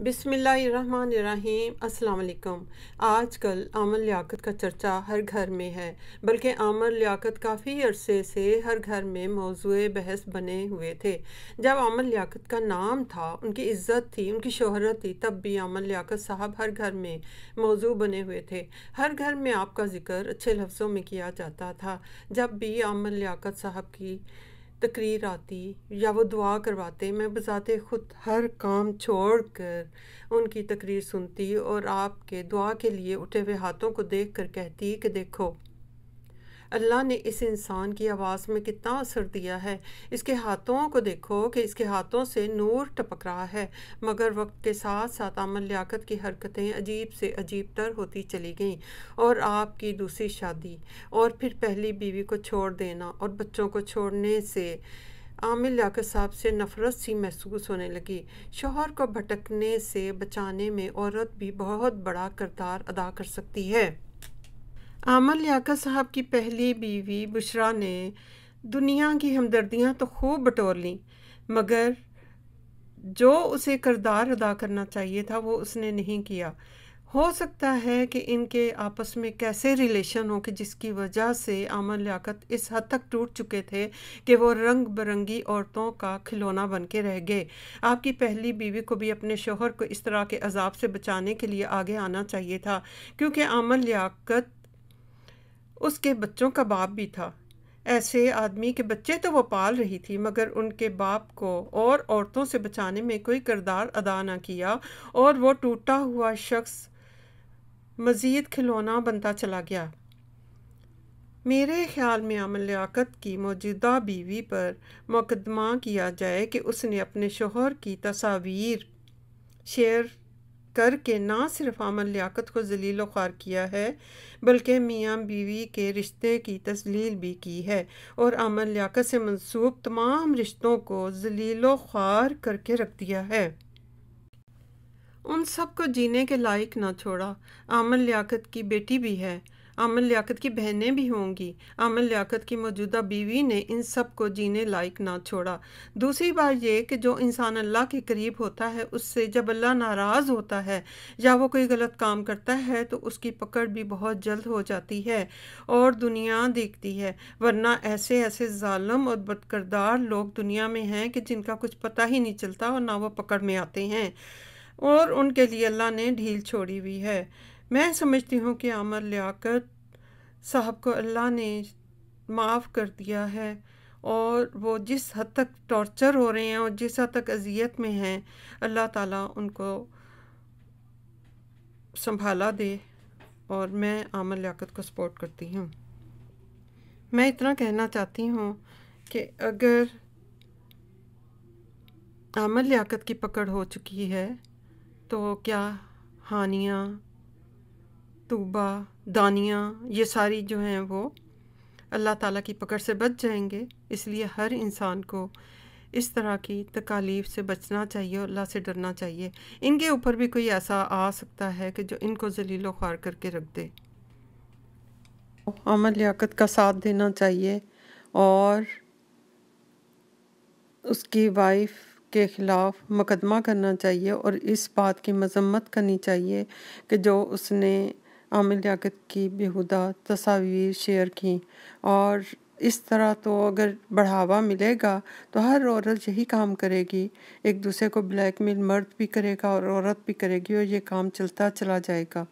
बिसमीम् अल्लाम आज कल आमर लियाकत का चर्चा हर घर में है बल्कि आमर लियाकत काफ़ी अरसे से हर घर में मौजू बहस बने हुए थे जब आमर लियाकत का नाम था उनकी इज़्ज़त थी उनकी शहरत थी तब भी आमर लियाकत साहब हर घर में मौजू बने हुए थे हर घर में आपका ज़िक्र अच्छे लफ्ज़ों में किया जाता था जब भी आमर लियाकत साहब की तकरीर आती या वो दुआ करवाते मैं बजाते ख़ुद हर काम छोड़ कर उनकी तकरीर सुनती और आपके दुआ के लिए उठे हुए हाथों को देख कर कहती कि देखो अल्लाह ने इस इंसान की आवाज़ में कितना असर दिया है इसके हाथों को देखो कि इसके हाथों से नूर टपक रहा है मगर वक्त के साथ साथ अमन लियाकत की हरकतें अजीब से अजीब तर होती चली गईं और आपकी दूसरी शादी और फिर पहली बीवी को छोड़ देना और बच्चों को छोड़ने से आमिर लियाकत साहब से नफ़रत सी महसूस होने लगी शोहर को भटकने से बचाने में औरत भी बहुत बड़ा किरदार अदा कर सकती है आमर याका साहब की पहली बीवी बुशरा ने दुनिया की हमदर्दियाँ तो खूब बटोर लीं मगर जो उसे करदार अदा करना चाहिए था वो उसने नहीं किया हो सकता है कि इनके आपस में कैसे रिलेशन हो कि जिसकी वजह से आमल लियाकत इस हद तक टूट चुके थे कि वो रंग बिरंगी औरतों का खिलौना बन के रह गए आपकी पहली बीवी को भी अपने शोहर को इस तरह के अजाब से बचाने के लिए आगे आना चाहिए था क्योंकि आमल लियाकत उसके बच्चों का बाप भी था ऐसे आदमी के बच्चे तो वो पाल रही थी मगर उनके बाप को और औरतों से बचाने में कोई किरदार अदा ना किया और वो टूटा हुआ शख्स मज़ीद खिलौना बनता चला गया मेरे ख्याल में अमन लियाकत की मौजूदा बीवी पर मुकदमा किया जाए कि उसने अपने शोहर की तस्वीर शेयर करके ना सिर्फ अमन लियाकत को जलील ख्वार किया है बल्कि मियाँ बीवी के रिश्ते की तस्लील भी की है और अमन लियाकत से मंसूब तमाम रिश्तों को जलील ख्वार करके रख दिया है उन सब को जीने के लायक ना छोड़ा आमन लियाकत की बेटी भी है अमन लियाकत की बहनें भी होंगी अमन लियाकत की मौजूदा बीवी ने इन सब को जीने लायक ना छोड़ा दूसरी बात यह कि जो इंसान अल्लाह के करीब होता है उससे जब अल्लाह नाराज़ होता है या वो कोई गलत काम करता है तो उसकी पकड़ भी बहुत जल्द हो जाती है और दुनिया देखती है वरना ऐसे ऐसे ालम और बदकरदार लोग दुनिया में हैं कि जिनका कुछ पता ही नहीं चलता और ना वो पकड़ में आते हैं और उनके लिए अल्लाह ने ढील छोड़ी हुई है मैं समझती हूँ कि आमर लियाकत साहब को अल्लाह ने माफ़ कर दिया है और वो जिस हद तक टॉर्चर हो रहे हैं और जिस हद तक अजियत में हैं अल्लाह ताला उनको संभाला दे और मैं आमर लियाकत को सपोर्ट करती हूँ मैं इतना कहना चाहती हूँ कि अगर आमर लियाकत की पकड़ हो चुकी है तो क्या हानियाँ तूबा दानिया ये सारी जो हैं वो अल्लाह ताला की पकड़ से बच जाएंगे इसलिए हर इंसान को इस तरह की तकालीफ से बचना चाहिए और अल्लाह से डरना चाहिए इनके ऊपर भी कोई ऐसा आ सकता है कि जो इनको जलीलो ख्वार करके रख दे अमल लियाकत का साथ देना चाहिए और उसकी वाइफ के ख़िलाफ़ मुकदमा करना चाहिए और इस बात की मजम्मत करनी चाहिए कि जो उसने आमिर लियाकत की बेहुदा तस्वीर शेयर की और इस तरह तो अगर बढ़ावा मिलेगा तो हर औरत यही काम करेगी एक दूसरे को ब्लैकमेल मर्द भी करेगा और औरत भी करेगी और ये काम चलता चला जाएगा